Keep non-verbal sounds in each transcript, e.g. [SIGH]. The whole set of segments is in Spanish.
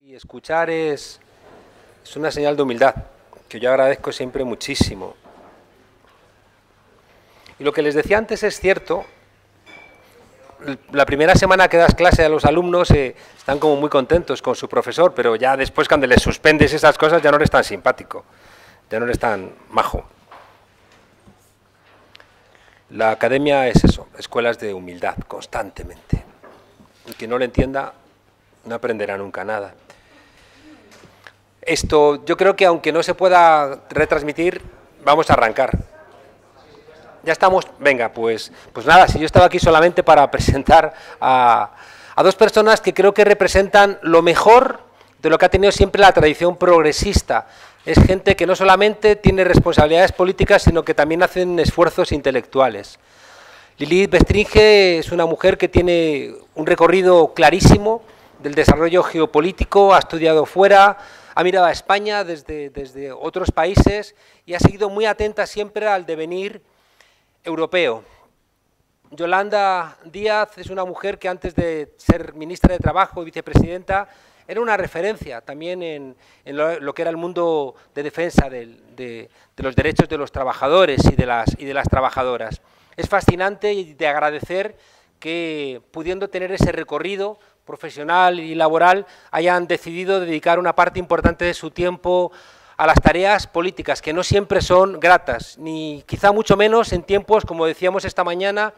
Y escuchar es, es una señal de humildad, que yo agradezco siempre muchísimo. Y lo que les decía antes es cierto. La primera semana que das clase a los alumnos eh, están como muy contentos con su profesor, pero ya después cuando les suspendes esas cosas ya no eres tan simpático, ya no eres tan majo. La academia es eso, escuelas de humildad constantemente. Y que no lo entienda no aprenderá nunca nada. Esto, yo creo que aunque no se pueda retransmitir, vamos a arrancar. ¿Ya estamos? Venga, pues, pues nada, si yo estaba aquí solamente para [LAUGHS] presentar a, a dos personas que creo que representan lo mejor de lo que ha tenido siempre la tradición progresista. Es gente que no solamente tiene responsabilidades políticas, sino que también hacen esfuerzos intelectuales. Lilith Bestringe es una mujer que tiene un recorrido clarísimo del desarrollo geopolítico, ha estudiado fuera, ha mirado a España desde, otros países y ha seguido muy atenta siempre al devenir europeo. Yolanda Díaz es una mujer que antes de ser ministra de Trabajo y vicepresidenta era una referencia también en, lo, que era el mundo de defensa de, los derechos de los trabajadores y de las trabajadoras. Es fascinante y de agradecer que pudiendo tener ese recorrido profesional y laboral hayan decidido dedicar una parte importante de su tiempo a las tareas políticas, que no siempre son gratas, ni quizá mucho menos en tiempos, como decíamos esta mañana,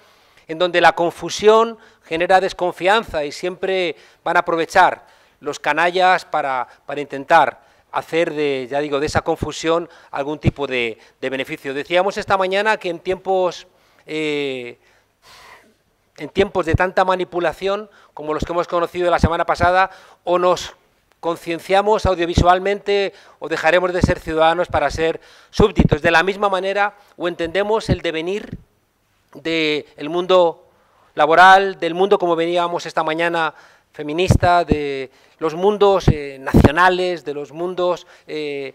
en donde la confusión genera desconfianza y siempre van a aprovechar los canallas para, intentar hacer de, ya digo, de esa confusión algún tipo de, beneficio. Decíamos esta mañana que en tiempos eh, en tiempos de tanta manipulación como los que hemos conocido la semana pasada, o nos concienciamos audiovisualmente o dejaremos de ser ciudadanos para ser súbditos. De la misma manera, o entendemos el devenir del mundo laboral, del mundo como veníamos esta mañana feminista, de los mundos eh, nacionales, de los mundos eh,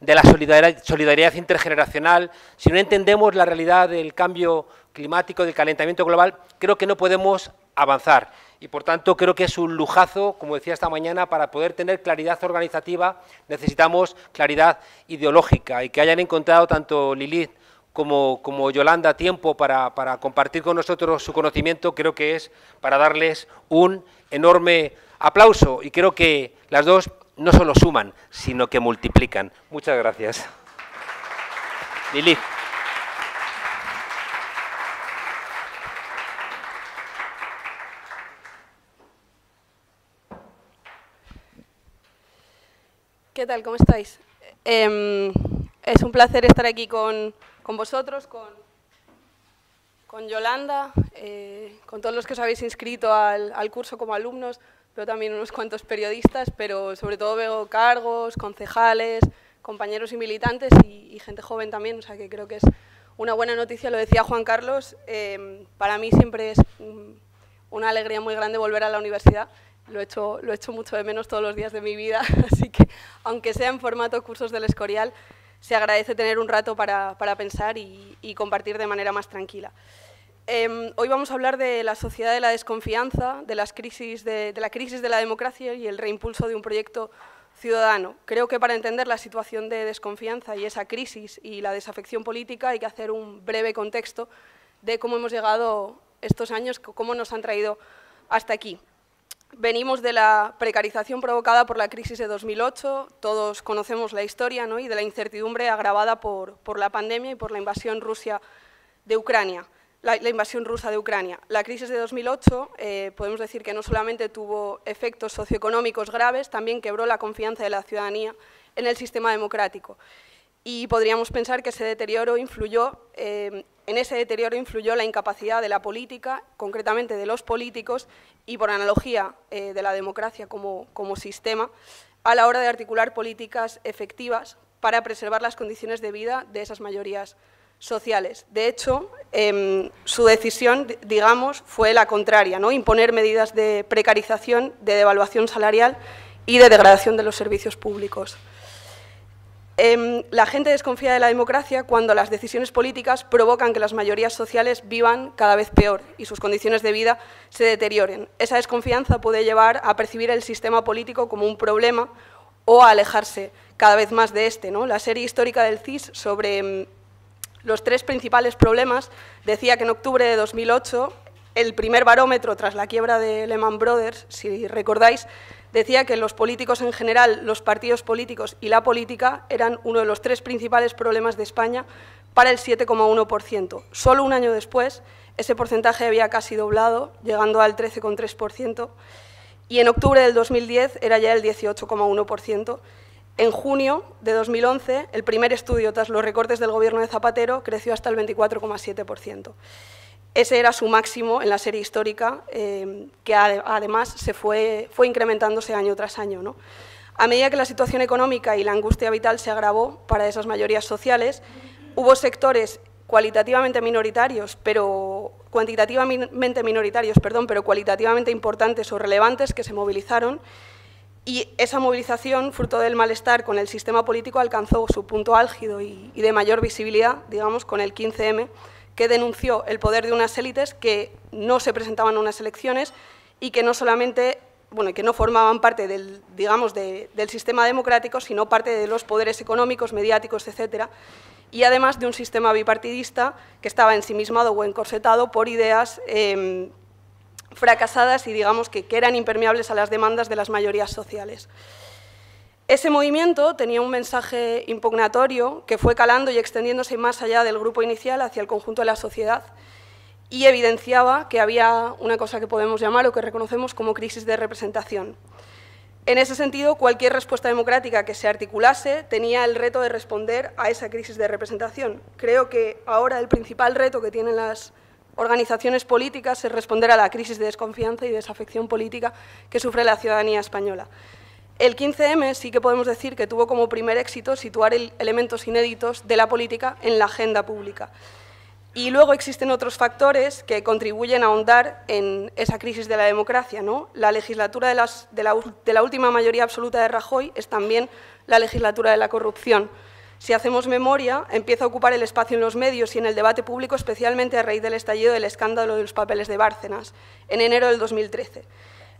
de la solidaridad, solidaridad intergeneracional, si no entendemos la realidad del cambio climático, del calentamiento global, creo que no podemos avanzar. Y por tanto, creo que es un lujazo, como decía esta mañana, para poder tener claridad organizativa necesitamos claridad ideológica y que hayan encontrado tanto Lilith como, como Yolanda tiempo para, para compartir con nosotros su conocimiento, creo que es para darles un enorme aplauso. Y creo que las dos no solo suman, sino que multiplican. Muchas gracias. Lilith. ¿Qué tal? ¿Cómo estáis? Em, es un placer estar aquí con, vosotros, con, con Yolanda, eh, con todos los que os habéis inscrito al, curso como alumnos, pero también unos cuantos periodistas, pero sobre todo veo cargos, concejales, compañeros y militantes y, gente joven también, o sea que creo que es una buena noticia, lo decía Juan Carlos, em, para mí siempre es una alegría muy grande volver a la universidad lo he hecho mucho de menos todos los días de mi vida, [LAUGHS] así que aunque sea en formato cursos del Escorial, se agradece tener un rato para, pensar y, compartir de manera más tranquila. Em, hoy vamos a hablar de la sociedad de la desconfianza, de, las crisis de la crisis de la democracia y el reimpulso de un proyecto ciudadano. Creo que para entender la situación de desconfianza y esa crisis y la desafección política hay que hacer un breve contexto de cómo hemos llegado estos años, cómo nos han traído hasta aquí. Venimos de la precarización provocada por la crisis de 2008, todos conocemos la historia ¿no? y de la incertidumbre agravada por, la pandemia y por la invasión, Rusia de Ucrania, la, invasión rusa de Ucrania. La crisis de 2008 eh, podemos decir que no solamente tuvo efectos socioeconómicos graves, también quebró la confianza de la ciudadanía en el sistema democrático y podríamos pensar que ese deterioro influyó, eh, en ese deterioro influyó la incapacidad de la política, concretamente de los políticos, y por analogía eh, de la democracia como, sistema, a la hora de articular políticas efectivas para preservar las condiciones de vida de esas mayorías sociales. De hecho, em, su decisión, digamos, fue la contraria, ¿no? imponer medidas de precarización, de devaluación salarial y de degradación de los servicios públicos. Em, la gente desconfía de la democracia cuando las decisiones políticas provocan que las mayorías sociales vivan cada vez peor y sus condiciones de vida se deterioren. Esa desconfianza puede llevar a percibir el sistema político como un problema o a alejarse cada vez más de este. ¿no? La serie histórica del CIS sobre em, los tres principales problemas decía que en octubre de 2008 el primer barómetro tras la quiebra de Lehman Brothers, si recordáis, decía que los políticos en general, los partidos políticos y la política eran uno de los tres principales problemas de España para el 7,1%. Solo un año después, ese porcentaje había casi doblado, llegando al 13,3%, y en octubre del 2010 era ya el 18,1%. En junio de 2011, el primer estudio tras los recortes del gobierno de Zapatero creció hasta el 24,7%. Ese era su máximo en la serie histórica, eh, que además se fue, fue incrementándose año tras año. A medida que la situación económica y la angustia vital se agravó para esas mayorías sociales, hubo sectores cualitativamente minoritarios, pero cuantitativamente minoritarios, perdón, pero cualitativamente importantes o relevantes que se movilizaron y esa movilización, fruto del malestar con el sistema político, alcanzó su punto álgido y, y de mayor visibilidad, digamos, con el 15M, que denunció el poder de unas élites que no se presentaban a unas elecciones y que no solamente bueno, que no formaban parte del, digamos, del sistema democrático, sino parte de los poderes económicos, mediáticos, etcétera, y además de un sistema bipartidista que estaba ensimismado o encorsetado por ideas em, fracasadas y digamos que, que eran impermeables a las demandas de las mayorías sociales. Ese movimiento tenía un mensaje impugnatorio que fue calando y extendiéndose más allá del grupo inicial hacia el conjunto de la sociedad y evidenciaba que había una cosa que podemos llamar o que reconocemos como crisis de representación. En ese sentido, cualquier respuesta democrática que se articulase tenía el reto de responder a esa crisis de representación. Creo que ahora el principal reto que tienen las organizaciones políticas es responder a la crisis de desconfianza y desafección política que sufre la ciudadanía española. El 15M sí que podemos decir que tuvo como primer éxito situar elementos inéditos de la política en la agenda pública. Y luego existen otros factores que contribuyen a ahondar en esa crisis de la democracia. ¿no? La legislatura de, la, de la última mayoría absoluta de Rajoy es también la legislatura de la corrupción. Si hacemos memoria, empieza a ocupar el espacio en los medios y en el debate público, especialmente a raíz del estallido del escándalo de los papeles de Bárcenas, en enero del 2013.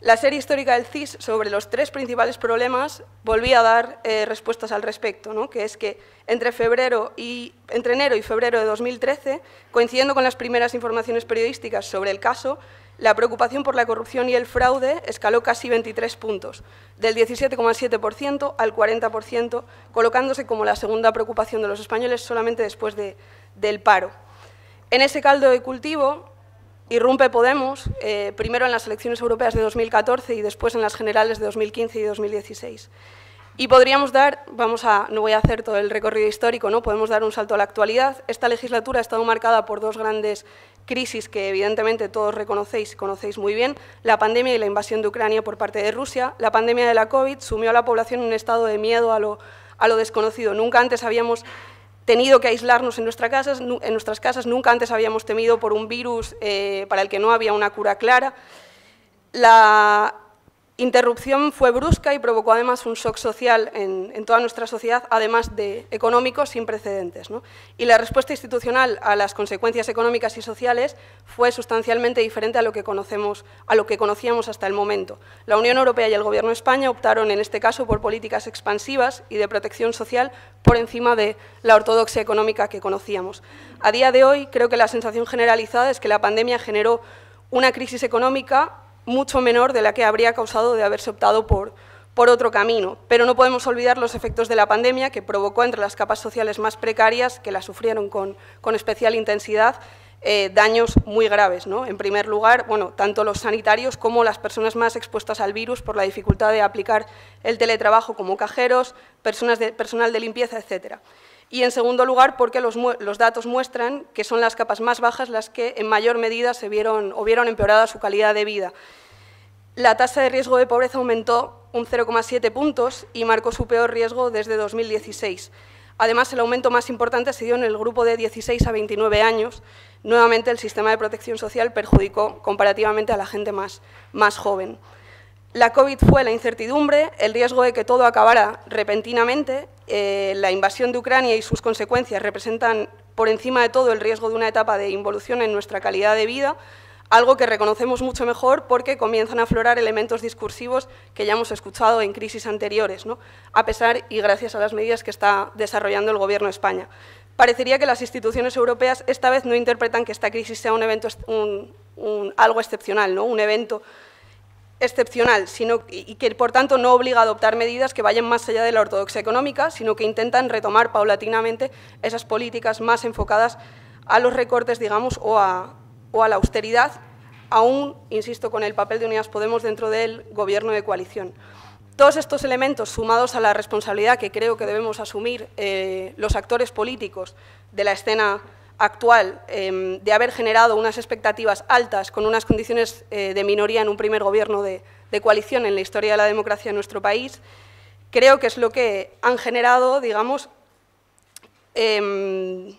La serie histórica del CIS sobre los tres principales problemas volvía a dar eh, respuestas al respecto, que es que entre, febrero y, entre enero y febrero de 2013, coincidiendo con las primeras informaciones periodísticas sobre el caso, la preocupación por la corrupción y el fraude escaló casi 23 puntos, del 17,7% al 40%, colocándose como la segunda preocupación de los españoles solamente después de, del paro. En ese caldo de cultivo, Irrumpe Podemos, eh, primero en las elecciones europeas de 2014 y después en las generales de 2015 y 2016. Y podríamos dar, vamos a, no voy a hacer todo el recorrido histórico, ¿no? podemos dar un salto a la actualidad. Esta legislatura ha estado marcada por dos grandes crisis que evidentemente todos reconocéis y conocéis muy bien, la pandemia y la invasión de Ucrania por parte de Rusia. La pandemia de la COVID sumió a la población en un estado de miedo a lo, a lo desconocido. Nunca antes habíamos tenido que aislarnos en, en nuestras casas, nunca antes habíamos temido por un virus eh, para el que no había una cura clara. La, interrupción fue brusca y provocó además un shock social en, toda nuestra sociedad, además de económico sin precedentes. Y la respuesta institucional a las consecuencias económicas y sociales fue sustancialmente diferente a lo, que conocemos, a lo que conocíamos hasta el momento. La Unión Europea y el Gobierno de España optaron en este caso por políticas expansivas y de protección social por encima de la ortodoxia económica que conocíamos. A día de hoy creo que la sensación generalizada es que la pandemia generó una crisis económica mucho menor de la que habría causado de haberse optado por, otro camino, pero no podemos olvidar los efectos de la pandemia que provocó entre las capas sociales más precarias, que la sufrieron con, especial intensidad, eh, daños muy graves. En primer lugar, tanto los sanitarios como las personas más expuestas al virus por la dificultad de aplicar el teletrabajo como cajeros, personas de, personal de limpieza, etcétera. Y en segundo lugar, porque los, datos muestran que son las capas más bajas las que en mayor medida se vieron o vieron empeorada su calidad de vida. La tasa de riesgo de pobreza aumentó un 0,7 puntos y marcó su peor riesgo desde 2016. Además, el aumento más importante se dio en el grupo de 16 a 29 años. Nuevamente, el sistema de protección social perjudicó comparativamente a la gente más, más joven. La COVID fue la incertidumbre, el riesgo de que todo acabara repentinamente eh, la invasión de Ucrania y sus consecuencias representan por encima de todo el riesgo de una etapa de involución en nuestra calidad de vida, algo que reconocemos mucho mejor porque comienzan a aflorar elementos discursivos que ya hemos escuchado en crisis anteriores, a pesar y gracias a las medidas que está desarrollando el Gobierno de España. Parecería que las instituciones europeas esta vez no interpretan que esta crisis sea un evento, algo excepcional, ¿no? un evento excepcional sino, y que, por tanto, no obliga a adoptar medidas que vayan más allá de la ortodoxia económica, sino que intentan retomar paulatinamente esas políticas más enfocadas a los recortes, digamos, o a, la austeridad, aún, insisto, con el papel de Unidas Podemos dentro del gobierno de coalición. Todos estos elementos, sumados a la responsabilidad que creo que debemos asumir eh, los actores políticos de la escena actual em, de haber generado unas expectativas altas con unas condiciones eh, de minoría en un primer gobierno de, coalición en la historia de la democracia en nuestro país, creo que es lo que han generado, digamos, em,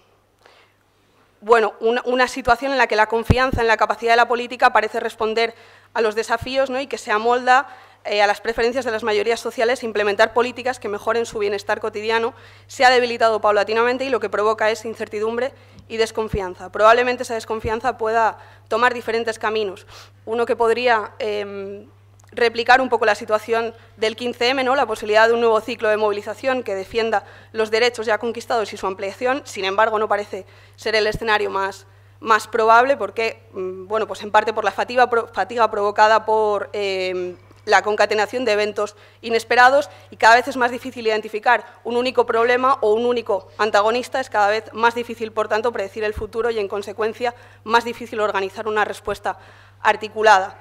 bueno, una, situación en la que la confianza en la capacidad de la política parece responder a los desafíos ¿no? y que se amolda eh, a las preferencias de las mayorías sociales e implementar políticas que mejoren su bienestar cotidiano, se ha debilitado paulatinamente y lo que provoca es incertidumbre y desconfianza. Probablemente esa desconfianza pueda tomar diferentes caminos. Uno que podría em, replicar un poco la situación del 15M, ¿no? la posibilidad de un nuevo ciclo de movilización que defienda los derechos ya conquistados y su ampliación. Sin embargo, no parece ser el escenario más, más probable porque, mm, bueno, pues en parte por la fatiga, provocada por em, la concatenación de eventos inesperados y cada vez es más difícil identificar un único problema o un único antagonista, es cada vez más difícil, por tanto, predecir el futuro y, en consecuencia, más difícil organizar una respuesta articulada.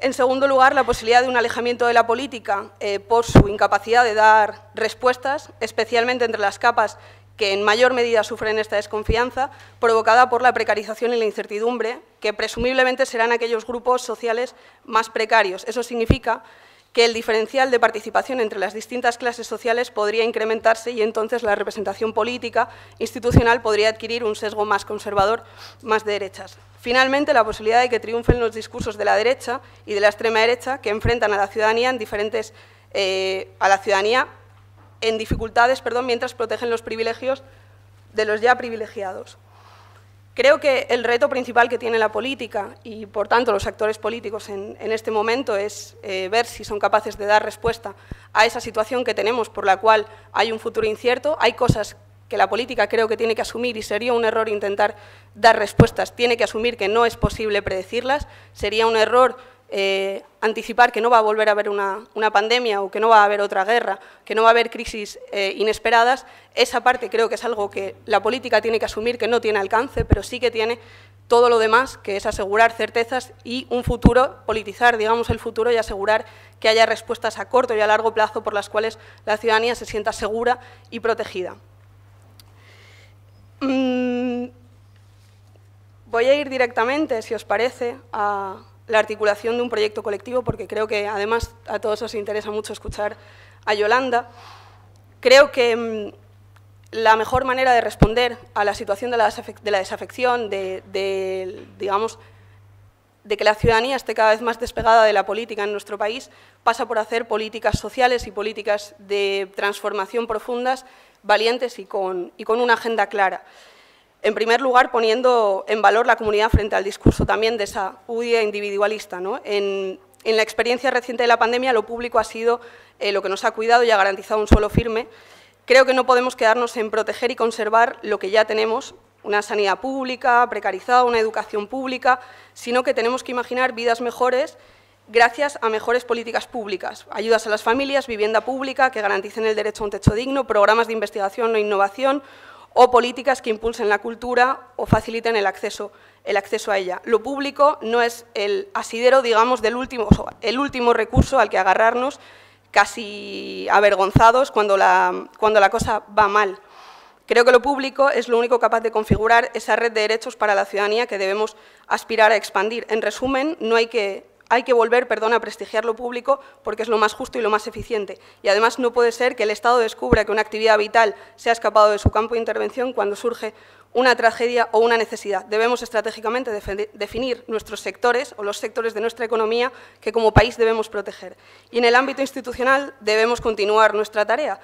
En segundo lugar, la posibilidad de un alejamiento de la política eh, por su incapacidad de dar respuestas, especialmente entre las capas que en mayor medida sufren esta desconfianza provocada por la precarización y la incertidumbre, que presumiblemente serán aquellos grupos sociales más precarios. Eso significa que el diferencial de participación entre las distintas clases sociales podría incrementarse y entonces la representación política institucional podría adquirir un sesgo más conservador, más de derechas. Finalmente, la posibilidad de que triunfen los discursos de la derecha y de la extrema derecha que enfrentan a la ciudadanía en diferentes eh, a la ciudadanía en dificultades perdón, mientras protegen los privilegios de los ya privilegiados. Creo que el reto principal que tiene la política y, por tanto, los actores políticos en, este momento es eh, ver si son capaces de dar respuesta a esa situación que tenemos por la cual hay un futuro incierto. Hay cosas que la política creo que tiene que asumir y sería un error intentar dar respuestas. Tiene que asumir que no es posible predecirlas. Sería un error eh, anticipar que no va a volver a haber una, pandemia o que no va a haber otra guerra, que no va a haber crisis eh, inesperadas, esa parte creo que es algo que la política tiene que asumir que no tiene alcance, pero sí que tiene todo lo demás, que es asegurar certezas y un futuro, politizar, digamos, el futuro y asegurar que haya respuestas a corto y a largo plazo por las cuales la ciudadanía se sienta segura y protegida. Mm, voy a ir directamente, si os parece, a, la articulación de un proyecto colectivo, porque creo que además a todos os interesa mucho escuchar a Yolanda. Creo que mm, la mejor manera de responder a la situación de la, desafección, de, digamos, de que la ciudadanía esté cada vez más despegada de la política en nuestro país, pasa por hacer políticas sociales y políticas de transformación profundas, valientes y con una agenda clara en primer lugar, poniendo en valor la comunidad frente al discurso también de esa UDI individualista. En, la experiencia reciente de la pandemia, lo público ha sido eh, lo que nos ha cuidado y ha garantizado un suelo firme. Creo que no podemos quedarnos en proteger y conservar lo que ya tenemos, una sanidad pública, precarizada, una educación pública, sino que tenemos que imaginar vidas mejores gracias a mejores políticas públicas, ayudas a las familias, vivienda pública que garanticen el derecho a un techo digno, programas de investigación e innovación, o políticas que impulsen la cultura o faciliten el acceso, el acceso a ella. Lo público no es el asidero, digamos, del último, el último recurso al que agarrarnos casi avergonzados cuando la, cuando la cosa va mal. Creo que lo público es lo único capaz de configurar esa red de derechos para la ciudadanía que debemos aspirar a expandir. En resumen, no hay que hay que volver perdón, a prestigiar lo público porque es lo más justo y lo más eficiente. Y además no puede ser que el Estado descubra que una actividad vital se ha escapado de su campo de intervención cuando surge una tragedia o una necesidad. Debemos estratégicamente definir nuestros sectores o los sectores de nuestra economía que como país debemos proteger. Y en el ámbito institucional debemos continuar nuestra tarea.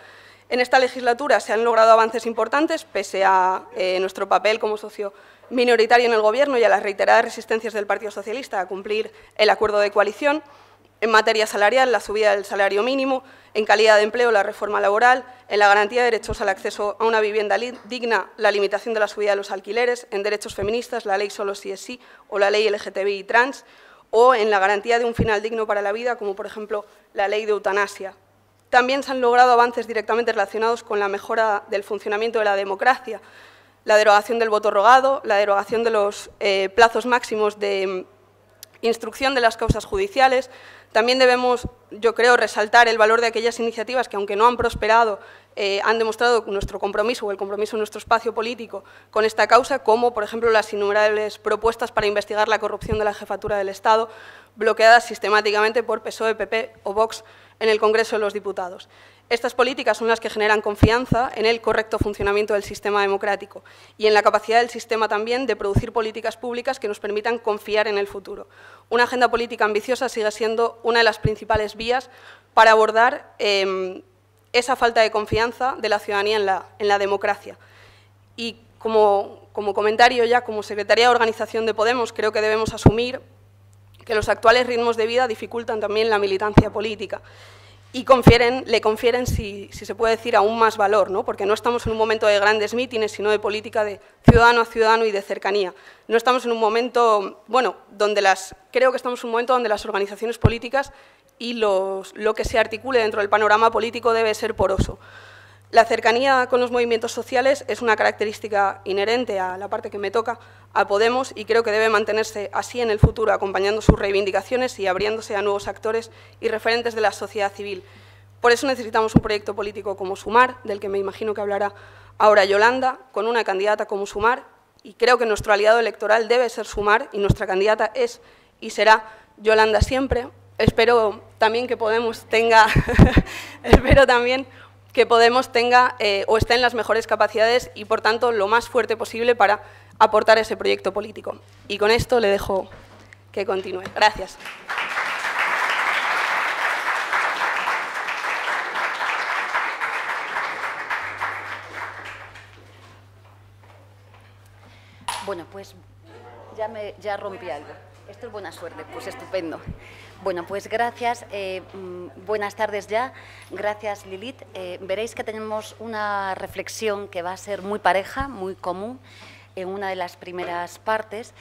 En esta legislatura se han logrado avances importantes, pese a eh, nuestro papel como socio minoritario en el Gobierno y a las reiteradas resistencias del Partido Socialista a cumplir el acuerdo de coalición, en materia salarial, la subida del salario mínimo, en calidad de empleo, la reforma laboral, en la garantía de derechos al acceso a una vivienda digna, la limitación de la subida de los alquileres, en derechos feministas, la ley solo si es sí o la ley LGTBI trans, o en la garantía de un final digno para la vida, como por ejemplo la ley de eutanasia. También se han logrado avances directamente relacionados con la mejora del funcionamiento de la democracia, la derogación del voto rogado, la derogación de los eh, plazos máximos de mm, instrucción de las causas judiciales. También debemos, yo creo, resaltar el valor de aquellas iniciativas que, aunque no han prosperado, eh, han demostrado nuestro compromiso o el compromiso de nuestro espacio político con esta causa, como, por ejemplo, las innumerables propuestas para investigar la corrupción de la jefatura del Estado, bloqueadas sistemáticamente por PSOE, PP o Vox en el Congreso de los Diputados. Estas políticas son las que generan confianza en el correcto funcionamiento del sistema democrático y en la capacidad del sistema también de producir políticas públicas que nos permitan confiar en el futuro. Una agenda política ambiciosa sigue siendo una de las principales vías para abordar em, esa falta de confianza de la ciudadanía en la, democracia. Y como, como comentario ya, como secretaria de organización de Podemos, creo que debemos asumir que los actuales ritmos de vida dificultan también la militancia política y confieren, le confieren, si, se puede decir, aún más valor, ¿no? porque no estamos en un momento de grandes mítines, sino de política de ciudadano a ciudadano y de cercanía. No estamos en un momento, bueno, donde las, creo que estamos en un momento donde las organizaciones políticas y lo que se articule dentro del panorama político debe ser poroso. La cercanía con los movimientos sociales es una característica inherente a la parte que me toca, a Podemos, y creo que debe mantenerse así en el futuro, acompañando sus reivindicaciones y abriéndose a nuevos actores y referentes de la sociedad civil. Por eso necesitamos un proyecto político como Sumar, del que me imagino que hablará ahora Yolanda, con una candidata como Sumar, y creo que nuestro aliado electoral debe ser Sumar, y nuestra candidata es y será Yolanda siempre. Espero también que Podemos tenga... [LAUGHS] espero también que Podemos tenga eh, o esté en las mejores capacidades y, por tanto, lo más fuerte posible para aportar ese proyecto político. Y con esto le dejo que continúe. Gracias. Bueno, pues ya, me, ya rompí algo. Esto es buena suerte, pues estupendo. Bueno, pues gracias. Eh, mm, buenas tardes ya. Gracias, Lilith. Eh, veréis que tenemos una reflexión que va a ser muy pareja, muy común, en una de las primeras partes.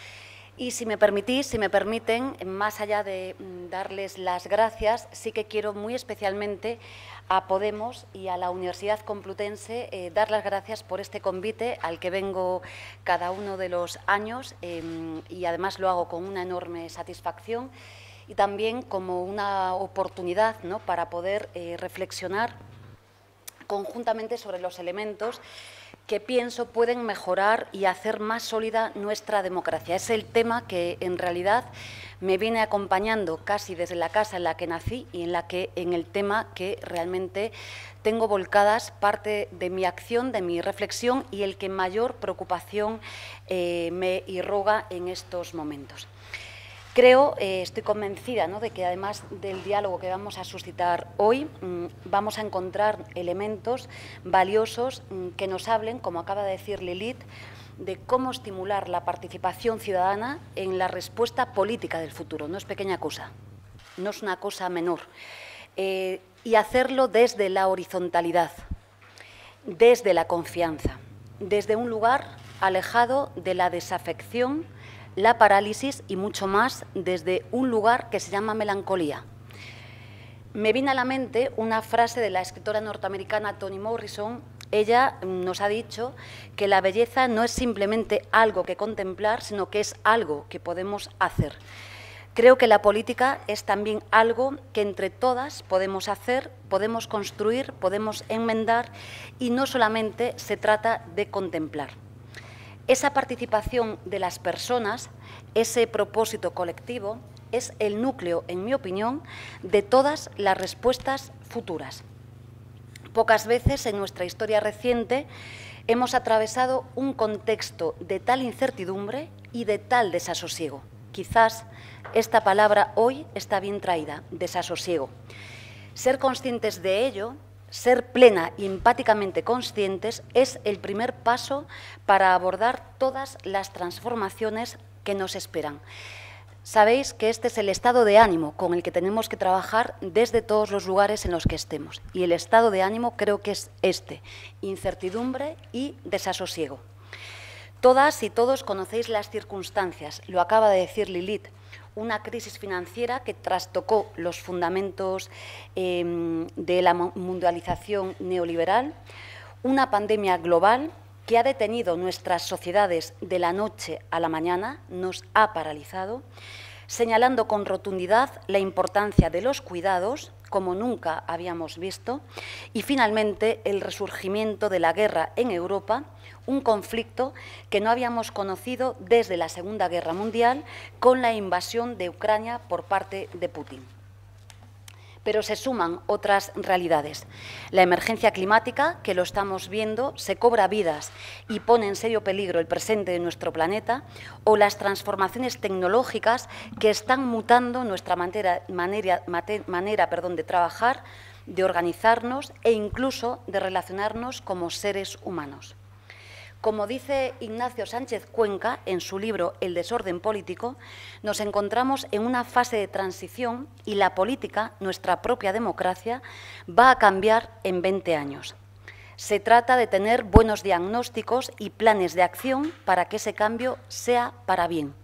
Y si me permitís, si me permiten, más allá de mm, darles las gracias, sí que quiero muy especialmente a Podemos y a la Universidad Complutense eh, dar las gracias por este convite al que vengo cada uno de los años em, y además lo hago con una enorme satisfacción y también como una oportunidad ¿no? para poder eh, reflexionar conjuntamente sobre los elementos que pienso pueden mejorar y hacer más sólida nuestra democracia. Es el tema que en realidad me viene acompañando casi desde la casa en la que nací y en la que en el tema que realmente tengo volcadas parte de mi acción, de mi reflexión y el que mayor preocupación eh, me irroga en estos momentos. Creo, eh, estoy convencida ¿no? de que además del diálogo que vamos a suscitar hoy, mm, vamos a encontrar elementos valiosos mm, que nos hablen, como acaba de decir Lilith, de cómo estimular la participación ciudadana en la respuesta política del futuro. No es pequeña cosa, no es una cosa menor. Eh, y hacerlo desde la horizontalidad, desde la confianza, desde un lugar alejado de la desafección la parálisis y mucho más desde un lugar que se llama melancolía. Me vino a la mente una frase de la escritora norteamericana Toni Morrison. Ella mm, nos ha dicho que la belleza no es simplemente algo que contemplar, sino que es algo que podemos hacer. Creo que la política es también algo que entre todas podemos hacer, podemos construir, podemos enmendar y no solamente se trata de contemplar. Esa participación de las personas, ese propósito colectivo, es el núcleo, en mi opinión, de todas las respuestas futuras. Pocas veces en nuestra historia reciente hemos atravesado un contexto de tal incertidumbre y de tal desasosiego. Quizás esta palabra hoy está bien traída, desasosiego. Ser conscientes de ello ser plena y empáticamente conscientes es el primer paso para abordar todas las transformaciones que nos esperan. Sabéis que este es el estado de ánimo con el que tenemos que trabajar desde todos los lugares en los que estemos. Y el estado de ánimo creo que es este, incertidumbre y desasosiego. Todas y todos conocéis las circunstancias, lo acaba de decir Lilith, una crisis financiera que trastocó los fundamentos em, de la mundialización neoliberal, una pandemia global que ha detenido nuestras sociedades de la noche a la mañana, nos ha paralizado, señalando con rotundidad la importancia de los cuidados, como nunca habíamos visto, y finalmente el resurgimiento de la guerra en Europa, un conflicto que no habíamos conocido desde la Segunda Guerra Mundial con la invasión de Ucrania por parte de Putin pero se suman otras realidades. La emergencia climática, que lo estamos viendo, se cobra vidas y pone en serio peligro el presente de nuestro planeta, o las transformaciones tecnológicas que están mutando nuestra manera, de trabajar, de organizarnos e incluso de relacionarnos como seres humanos. Como dice Ignacio Sánchez Cuenca en su libro El desorden político, nos encontramos en una fase de transición y la política, nuestra propia democracia, va a cambiar en 20 años. Se trata de tener buenos diagnósticos y planes de acción para que ese cambio sea para bien,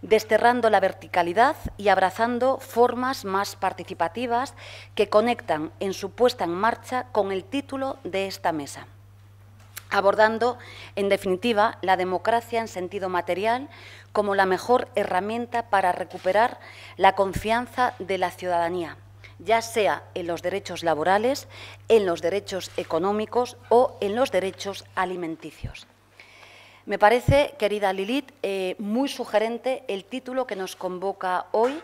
desterrando la verticalidad y abrazando formas más participativas que conectan en su puesta en marcha con el título de esta mesa abordando, en definitiva, la democracia en sentido material como la mejor herramienta para recuperar la confianza de la ciudadanía, ya sea en los derechos laborales, en los derechos económicos o en los derechos alimenticios. Me parece, querida Lilith, eh, muy sugerente el título que nos convoca hoy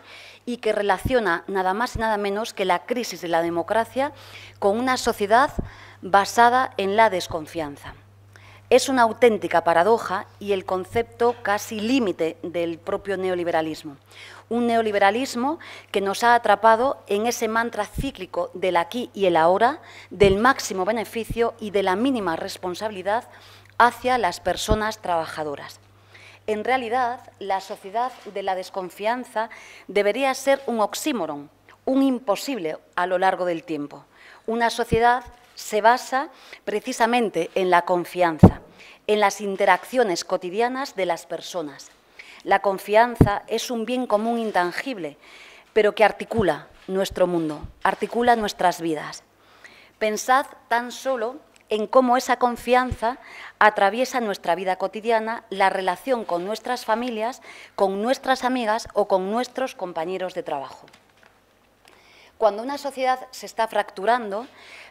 y que relaciona nada más y nada menos que la crisis de la democracia con una sociedad basada en la desconfianza. Es una auténtica paradoja y el concepto casi límite del propio neoliberalismo. Un neoliberalismo que nos ha atrapado en ese mantra cíclico del aquí y el ahora, del máximo beneficio y de la mínima responsabilidad hacia las personas trabajadoras. En realidad, la sociedad de la desconfianza debería ser un oxímoron, un imposible a lo largo del tiempo. Una sociedad se basa precisamente en la confianza, en las interacciones cotidianas de las personas. La confianza es un bien común intangible, pero que articula nuestro mundo, articula nuestras vidas. Pensad tan solo en cómo esa confianza atraviesa nuestra vida cotidiana, la relación con nuestras familias, con nuestras amigas o con nuestros compañeros de trabajo. Cuando una sociedad se está fracturando,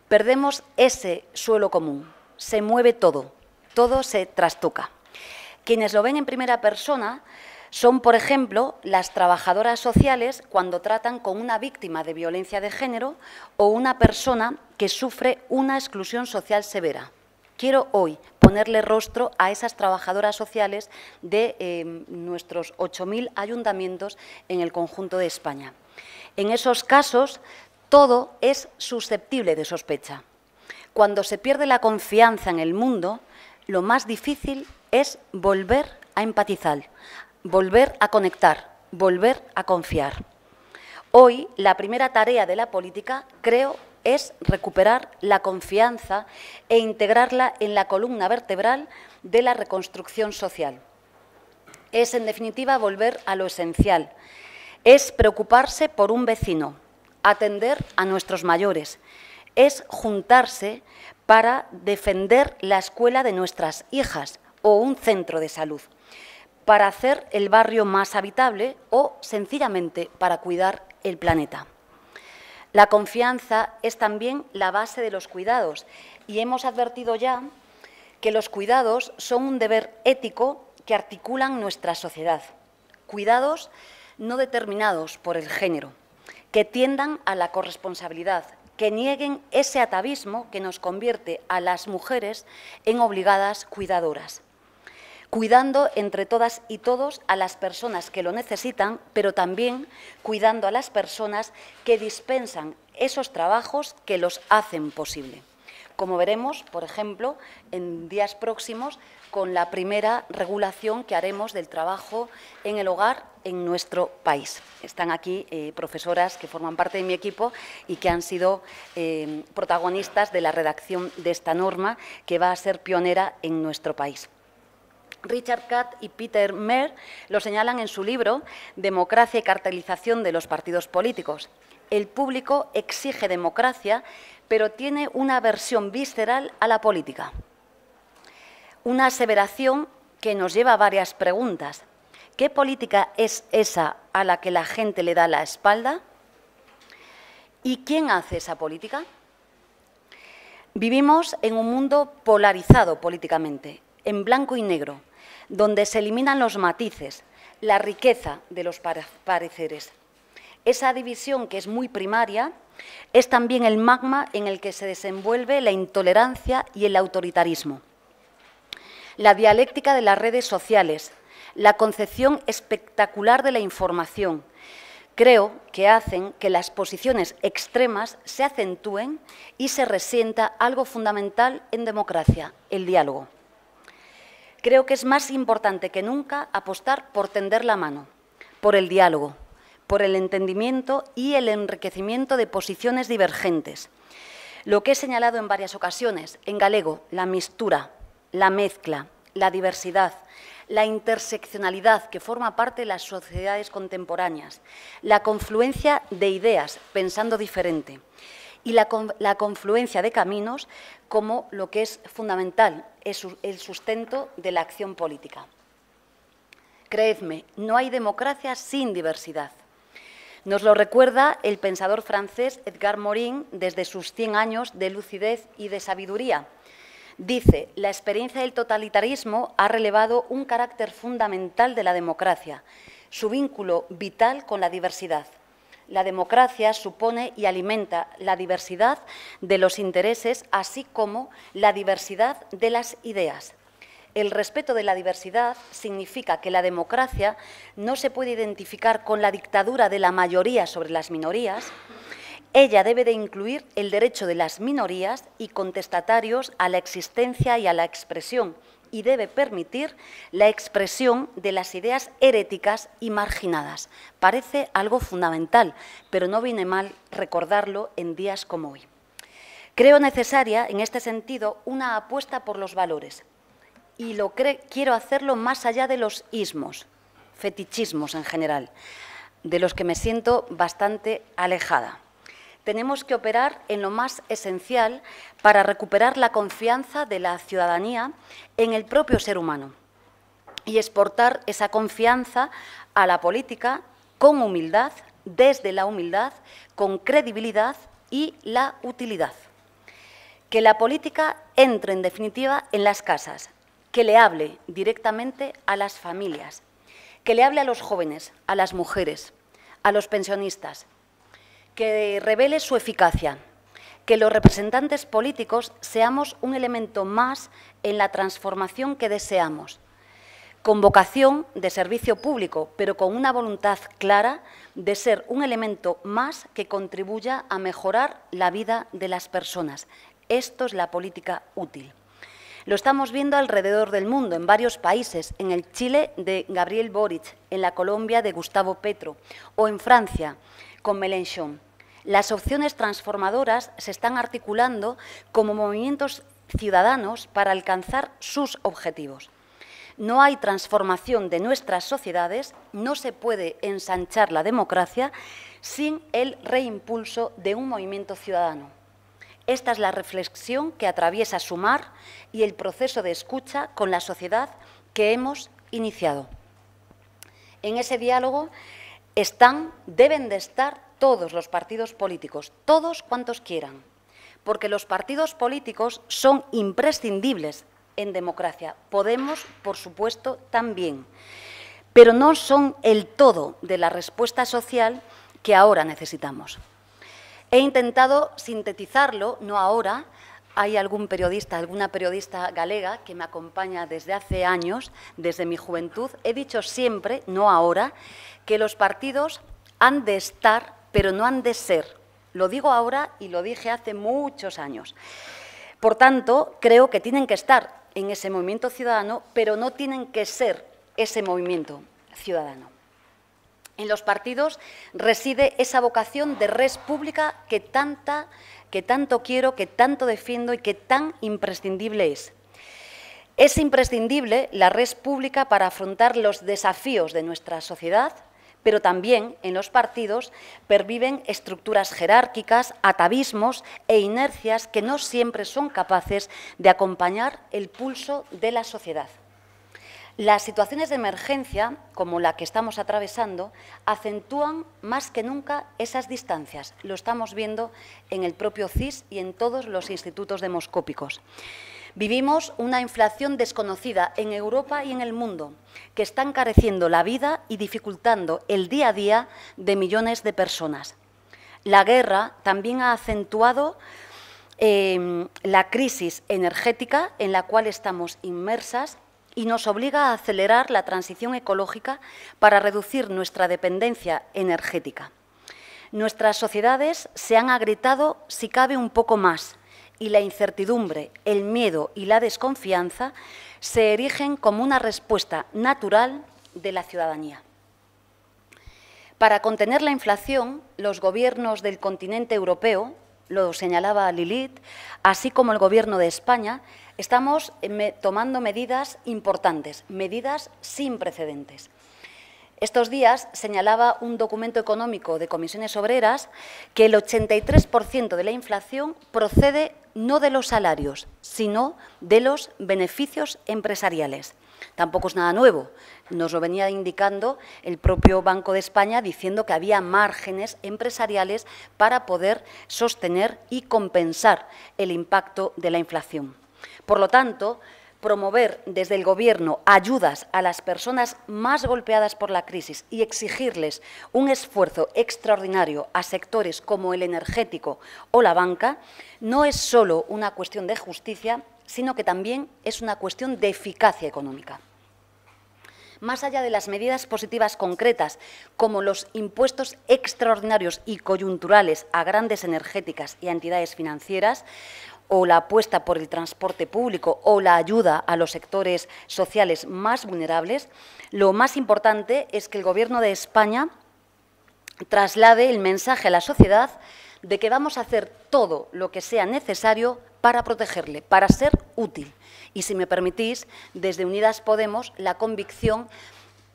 Perdemos ese suelo común, se mueve todo, todo se trastoca. Quienes lo ven en primera persona son, por ejemplo, las trabajadoras sociales cuando tratan con una víctima de violencia de género o una persona que sufre una exclusión social severa. Quiero hoy ponerle rostro a esas trabajadoras sociales de eh, nuestros 8.000 ayuntamientos en el conjunto de España. En esos casos todo es susceptible de sospecha. Cuando se pierde la confianza en el mundo, lo más difícil es volver a empatizar, volver a conectar, volver a confiar. Hoy la primera tarea de la política, creo, es recuperar la confianza e integrarla en la columna vertebral de la reconstrucción social. Es, en definitiva, volver a lo esencial. Es preocuparse por un vecino, atender a nuestros mayores, es juntarse para defender la escuela de nuestras hijas o un centro de salud, para hacer el barrio más habitable o sencillamente para cuidar el planeta. La confianza es también la base de los cuidados y hemos advertido ya que los cuidados son un deber ético que articulan nuestra sociedad. Cuidados no determinados por el género que tiendan a la corresponsabilidad, que nieguen ese atavismo que nos convierte a las mujeres en obligadas cuidadoras, cuidando entre todas y todos a las personas que lo necesitan, pero también cuidando a las personas que dispensan esos trabajos que los hacen posible como veremos, por ejemplo, en días próximos con la primera regulación que haremos del trabajo en el hogar en nuestro país. Están aquí eh, profesoras que forman parte de mi equipo y que han sido eh, protagonistas de la redacción de esta norma que va a ser pionera en nuestro país. Richard Katt y Peter Mer lo señalan en su libro Democracia y cartelización de los partidos políticos el público exige democracia, pero tiene una aversión visceral a la política. Una aseveración que nos lleva a varias preguntas. ¿Qué política es esa a la que la gente le da la espalda? ¿Y quién hace esa política? Vivimos en un mundo polarizado políticamente, en blanco y negro, donde se eliminan los matices, la riqueza de los pareceres. Esa división, que es muy primaria, es también el magma en el que se desenvuelve la intolerancia y el autoritarismo. La dialéctica de las redes sociales, la concepción espectacular de la información, creo que hacen que las posiciones extremas se acentúen y se resienta algo fundamental en democracia, el diálogo. Creo que es más importante que nunca apostar por tender la mano, por el diálogo, por el entendimiento y el enriquecimiento de posiciones divergentes. Lo que he señalado en varias ocasiones, en galego, la mistura, la mezcla, la diversidad, la interseccionalidad que forma parte de las sociedades contemporáneas, la confluencia de ideas pensando diferente y la, confluencia de caminos como lo que es fundamental, es el sustento de la acción política. Creedme, no hay democracia sin diversidad. Nos lo recuerda el pensador francés Edgar Morin desde sus 100 años de lucidez y de sabiduría. Dice, la experiencia del totalitarismo ha relevado un carácter fundamental de la democracia, su vínculo vital con la diversidad. La democracia supone y alimenta la diversidad de los intereses, así como la diversidad de las ideas. El respeto de la diversidad significa que la democracia no se puede identificar con la dictadura de la mayoría sobre las minorías. Ella debe de incluir el derecho de las minorías y contestatarios a la existencia y a la expresión y debe permitir la expresión de las ideas heréticas y marginadas. Parece algo fundamental, pero no viene mal recordarlo en días como hoy. Creo necesaria, en este sentido, una apuesta por los valores, y lo quiero hacerlo más allá de los ismos, fetichismos en general, de los que me siento bastante alejada. Tenemos que operar en lo más esencial para recuperar la confianza de la ciudadanía en el propio ser humano y exportar esa confianza a la política con humildad, desde la humildad, con credibilidad y la utilidad. Que la política entre, en definitiva, en las casas, que le hable directamente a las familias, que le hable a los jóvenes, a las mujeres, a los pensionistas, que revele su eficacia, que los representantes políticos seamos un elemento más en la transformación que deseamos, con vocación de servicio público, pero con una voluntad clara de ser un elemento más que contribuya a mejorar la vida de las personas. Esto es la política útil. Lo estamos viendo alrededor del mundo, en varios países, en el Chile de Gabriel Boric, en la Colombia de Gustavo Petro o en Francia con Mélenchon. Las opciones transformadoras se están articulando como movimientos ciudadanos para alcanzar sus objetivos. No hay transformación de nuestras sociedades, no se puede ensanchar la democracia sin el reimpulso de un movimiento ciudadano. Esta es la reflexión que atraviesa Sumar y el proceso de escucha con la sociedad que hemos iniciado. En ese diálogo están, deben de estar todos los partidos políticos, todos cuantos quieran, porque los partidos políticos son imprescindibles en democracia. Podemos, por supuesto, también, pero no son el todo de la respuesta social que ahora necesitamos. He intentado sintetizarlo, no ahora, hay algún periodista, alguna periodista galega que me acompaña desde hace años, desde mi juventud. He dicho siempre, no ahora, que los partidos han de estar, pero no han de ser. Lo digo ahora y lo dije hace muchos años. Por tanto, creo que tienen que estar en ese movimiento ciudadano, pero no tienen que ser ese movimiento ciudadano. En los partidos reside esa vocación de res pública que, que tanto quiero, que tanto defiendo y que tan imprescindible es. Es imprescindible la res pública para afrontar los desafíos de nuestra sociedad, pero también en los partidos perviven estructuras jerárquicas, atavismos e inercias que no siempre son capaces de acompañar el pulso de la sociedad. Las situaciones de emergencia, como la que estamos atravesando, acentúan más que nunca esas distancias. Lo estamos viendo en el propio CIS y en todos los institutos demoscópicos. Vivimos una inflación desconocida en Europa y en el mundo, que está encareciendo la vida y dificultando el día a día de millones de personas. La guerra también ha acentuado eh, la crisis energética en la cual estamos inmersas y nos obliga a acelerar la transición ecológica para reducir nuestra dependencia energética. Nuestras sociedades se han agrietado si cabe un poco más y la incertidumbre, el miedo y la desconfianza se erigen como una respuesta natural de la ciudadanía. Para contener la inflación, los gobiernos del continente europeo, lo señalaba Lilith, así como el gobierno de España, Estamos eh, tomando medidas importantes, medidas sin precedentes. Estos días señalaba un documento económico de comisiones obreras que el 83% de la inflación procede no de los salarios, sino de los beneficios empresariales. Tampoco es nada nuevo. Nos lo venía indicando el propio Banco de España diciendo que había márgenes empresariales para poder sostener y compensar el impacto de la inflación. Por lo tanto, promover desde el Gobierno ayudas a las personas más golpeadas por la crisis y exigirles un esfuerzo extraordinario a sectores como el energético o la banca no es solo una cuestión de justicia, sino que también es una cuestión de eficacia económica. Más allá de las medidas positivas concretas, como los impuestos extraordinarios y coyunturales a grandes energéticas y a entidades financieras, o la apuesta por el transporte público o la ayuda a los sectores sociales más vulnerables, lo más importante es que el Gobierno de España traslade el mensaje a la sociedad de que vamos a hacer todo lo que sea necesario para protegerle, para ser útil. Y si me permitís, desde Unidas Podemos, la convicción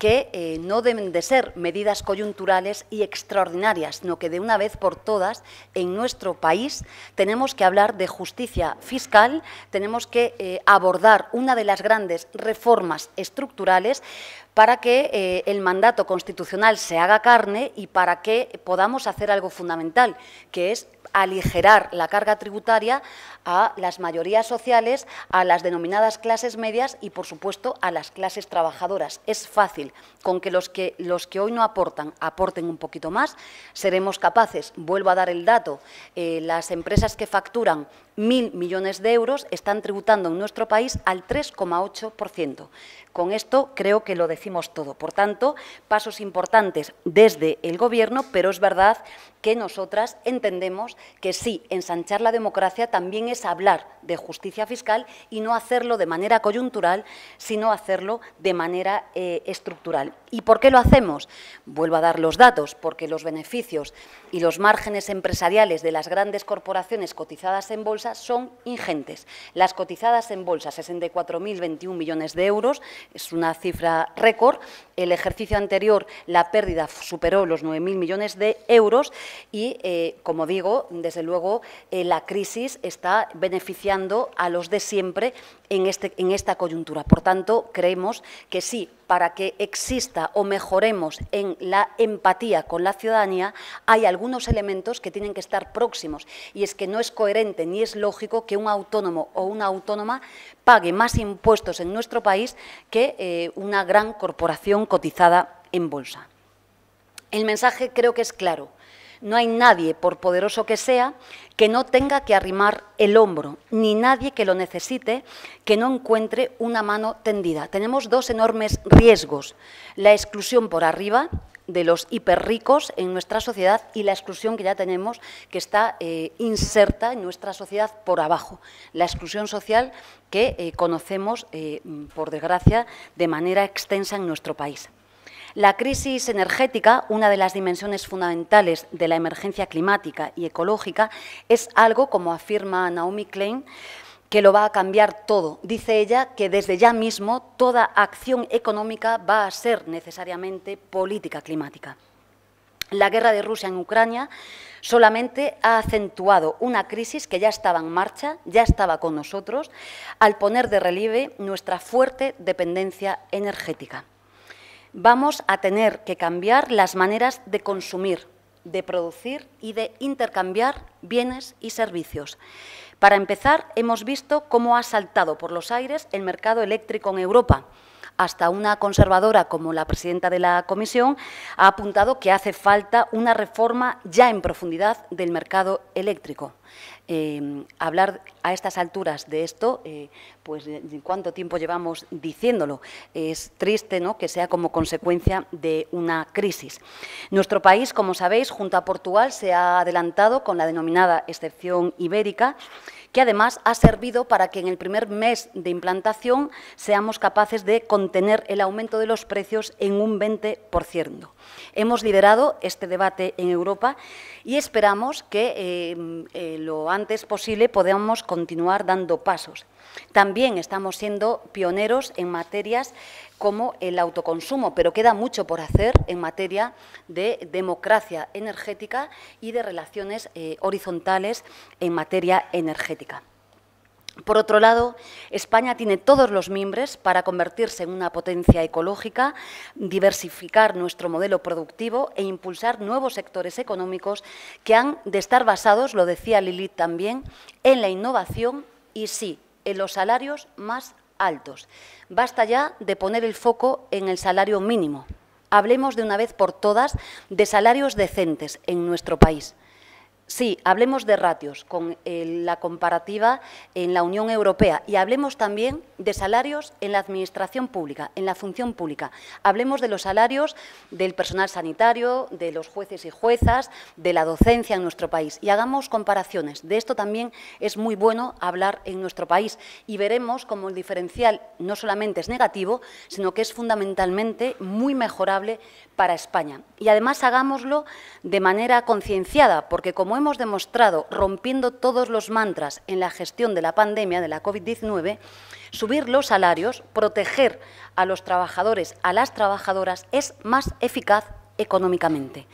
que eh, no deben de ser medidas coyunturales y extraordinarias, sino que de una vez por todas en nuestro país tenemos que hablar de justicia fiscal, tenemos que eh, abordar una de las grandes reformas estructurales para que eh, el mandato constitucional se haga carne y para que podamos hacer algo fundamental, que es aligerar la carga tributaria a las mayorías sociales, a las denominadas clases medias y, por supuesto, a las clases trabajadoras. Es fácil, con que los que, los que hoy no aportan aporten un poquito más, seremos capaces. Vuelvo a dar el dato, eh, las empresas que facturan mil millones de euros están tributando en nuestro país al 3,8%. Con esto creo que lo decimos todo. Por tanto, pasos importantes desde el Gobierno, pero es verdad que nosotras entendemos que sí, ensanchar la democracia también es hablar de justicia fiscal y no hacerlo de manera coyuntural, sino hacerlo de manera eh, estructural. ¿Y por qué lo hacemos? Vuelvo a dar los datos, porque los beneficios y los márgenes empresariales de las grandes corporaciones cotizadas en bolsa son ingentes. Las cotizadas en bolsa, 64.021 millones de euros, es una cifra récord. El ejercicio anterior la pérdida superó los 9.000 millones de euros y, eh, como digo, desde luego eh, la crisis está beneficiando a los de siempre en, este, en esta coyuntura. Por tanto, creemos que sí, para que exista o mejoremos en la empatía con la ciudadanía, hay algunos elementos que tienen que estar próximos. Y es que no es coherente ni es lógico que un autónomo o una autónoma pague más impuestos en nuestro país que eh, una gran corporación cotizada en bolsa. El mensaje creo que es claro. No hay nadie, por poderoso que sea, que no tenga que arrimar el hombro, ni nadie que lo necesite que no encuentre una mano tendida. Tenemos dos enormes riesgos, la exclusión por arriba de los hiperricos en nuestra sociedad y la exclusión que ya tenemos que está eh, inserta en nuestra sociedad por abajo, la exclusión social que eh, conocemos, eh, por desgracia, de manera extensa en nuestro país. La crisis energética, una de las dimensiones fundamentales de la emergencia climática y ecológica, es algo, como afirma Naomi Klein, que lo va a cambiar todo. Dice ella que desde ya mismo toda acción económica va a ser necesariamente política climática. La guerra de Rusia en Ucrania solamente ha acentuado una crisis que ya estaba en marcha, ya estaba con nosotros, al poner de relieve nuestra fuerte dependencia energética vamos a tener que cambiar las maneras de consumir, de producir y de intercambiar bienes y servicios. Para empezar, hemos visto cómo ha saltado por los aires el mercado eléctrico en Europa. Hasta una conservadora como la presidenta de la Comisión ha apuntado que hace falta una reforma ya en profundidad del mercado eléctrico. Em, hablar a estas alturas de esto, eh, pues eh, cuánto tiempo llevamos diciéndolo. Es triste ¿no? que sea como consecuencia de una crisis. Nuestro país, como sabéis, junto a Portugal, se ha adelantado con la denominada excepción ibérica que además ha servido para que en el primer mes de implantación seamos capaces de contener el aumento de los precios en un 20%. Hemos liderado este debate en Europa y esperamos que eh, eh, lo antes posible podamos continuar dando pasos. También estamos siendo pioneros en materias como el autoconsumo, pero queda mucho por hacer en materia de democracia energética y de relaciones eh, horizontales en materia energética. Por otro lado, España tiene todos los mimbres para convertirse en una potencia ecológica, diversificar nuestro modelo productivo e impulsar nuevos sectores económicos que han de estar basados, lo decía Lilith también, en la innovación y sí, en los salarios más altos. Basta ya de poner el foco en el salario mínimo. Hablemos de una vez por todas de salarios decentes en nuestro país. Sí, hablemos de ratios con eh, la comparativa en la Unión Europea y hablemos también de salarios en la administración pública, en la función pública. Hablemos de los salarios del personal sanitario, de los jueces y juezas, de la docencia en nuestro país y hagamos comparaciones. De esto también es muy bueno hablar en nuestro país y veremos cómo el diferencial no solamente es negativo, sino que es fundamentalmente muy mejorable para España. Y además hagámoslo de manera concienciada, porque como hemos demostrado rompiendo todos los mantras en la gestión de la pandemia de la COVID-19, subir los salarios, proteger a los trabajadores, a las trabajadoras, es más eficaz económicamente.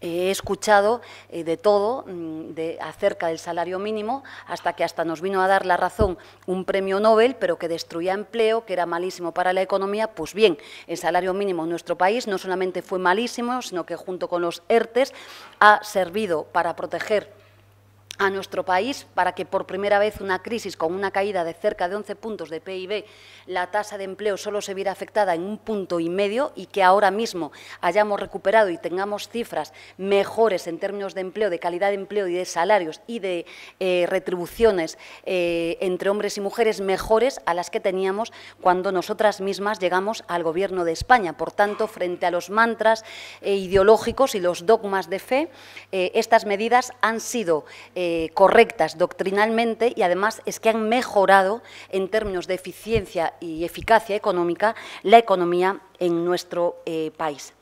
He escuchado eh, de todo mm, de, acerca del salario mínimo hasta que hasta nos vino a dar la razón un premio Nobel, pero que destruía empleo, que era malísimo para la economía. Pues bien, el salario mínimo en nuestro país no solamente fue malísimo, sino que junto con los ERTES ha servido para proteger a nuestro país para que por primera vez una crisis con una caída de cerca de 11 puntos de PIB, la tasa de empleo solo se viera afectada en un punto y medio y que ahora mismo hayamos recuperado y tengamos cifras mejores en términos de empleo, de calidad de empleo y de salarios y de eh, retribuciones eh, entre hombres y mujeres mejores a las que teníamos cuando nosotras mismas llegamos al Gobierno de España. Por tanto, frente a los mantras eh, ideológicos y los dogmas de fe, estas medidas han sido eh, correctas doctrinalmente y además es que han mejorado en términos de eficiencia y eficacia económica la economía en nuestro eh, país.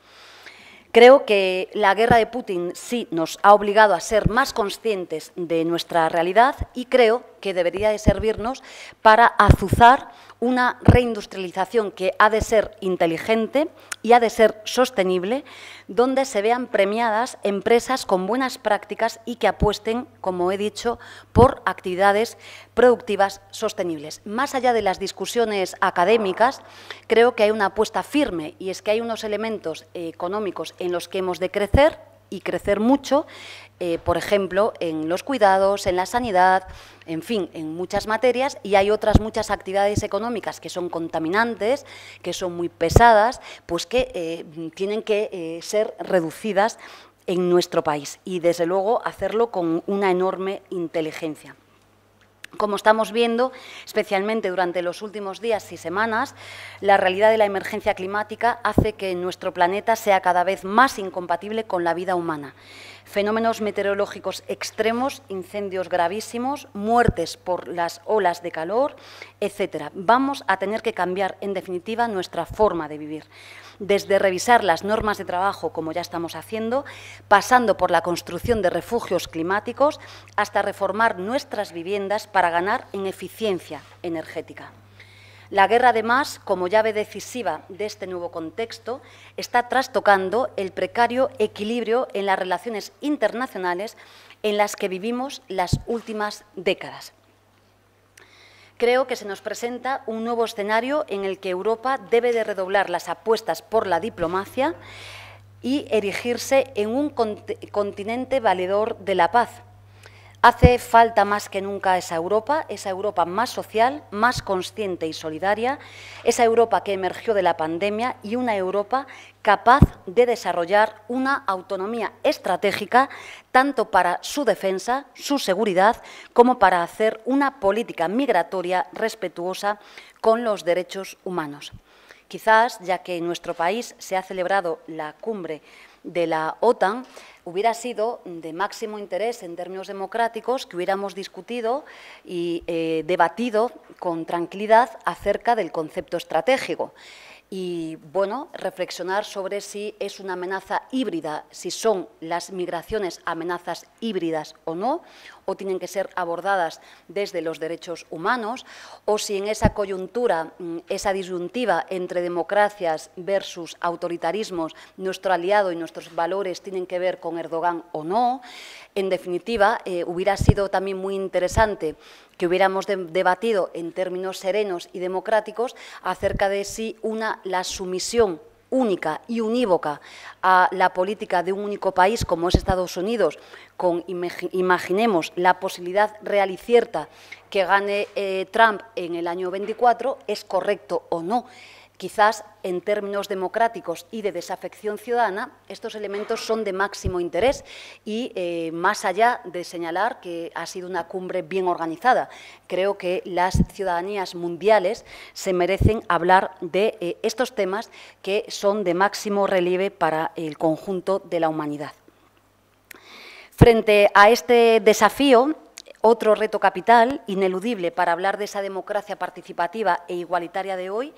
Creo que la guerra de Putin sí nos ha obligado a ser más conscientes de nuestra realidad y creo que debería de servirnos para azuzar una reindustrialización que ha de ser inteligente y ha de ser sostenible, donde se vean premiadas empresas con buenas prácticas y que apuesten, como he dicho, por actividades productivas sostenibles. Más allá de las discusiones académicas, creo que hay una apuesta firme y es que hay unos elementos económicos en los que hemos de crecer y crecer mucho, eh, por ejemplo, en los cuidados, en la sanidad, en fin, en muchas materias y hay otras muchas actividades económicas que son contaminantes, que son muy pesadas, pues que eh, tienen que eh, ser reducidas en nuestro país y, desde luego, hacerlo con una enorme inteligencia. Como estamos viendo, especialmente durante los últimos días y semanas, la realidad de la emergencia climática hace que nuestro planeta sea cada vez más incompatible con la vida humana fenómenos meteorológicos extremos, incendios gravísimos, muertes por las olas de calor, etcétera. Vamos a tener que cambiar, en definitiva, nuestra forma de vivir desde revisar las normas de trabajo, como ya estamos haciendo, pasando por la construcción de refugios climáticos, hasta reformar nuestras viviendas para ganar en eficiencia energética. La guerra, además, como llave decisiva de este nuevo contexto, está trastocando el precario equilibrio en las relaciones internacionales en las que vivimos las últimas décadas. Creo que se nos presenta un nuevo escenario en el que Europa debe de redoblar las apuestas por la diplomacia y erigirse en un continente valedor de la paz, Hace falta más que nunca esa Europa, esa Europa más social, más consciente y solidaria, esa Europa que emergió de la pandemia y una Europa capaz de desarrollar una autonomía estratégica tanto para su defensa, su seguridad, como para hacer una política migratoria respetuosa con los derechos humanos. Quizás, ya que en nuestro país se ha celebrado la cumbre de la OTAN, hubiera sido de máximo interés en términos democráticos que hubiéramos discutido y eh, debatido con tranquilidad acerca del concepto estratégico y bueno, reflexionar sobre si es una amenaza híbrida, si son las migraciones amenazas híbridas o no, tienen que ser abordadas desde los derechos humanos, o si en esa coyuntura, mm, esa disyuntiva entre democracias versus autoritarismos, nuestro aliado y nuestros valores tienen que ver con Erdogan o no. En definitiva, eh, hubiera sido también muy interesante que hubiéramos debatido en términos serenos y democráticos acerca de si una, la sumisión única y unívoca a la política de un único país como es Estados Unidos, con, imaginemos, la posibilidad real y cierta que gane eh, Trump en el año 24, es correcto o no. Quizás en términos democráticos y de desafección ciudadana, estos elementos son de máximo interés y eh, más allá de señalar que ha sido una cumbre bien organizada, creo que las ciudadanías mundiales se merecen hablar de eh, estos temas que son de máximo relieve para el conjunto de la humanidad. Frente a este desafío, otro reto capital, ineludible para hablar de esa democracia participativa e igualitaria de hoy,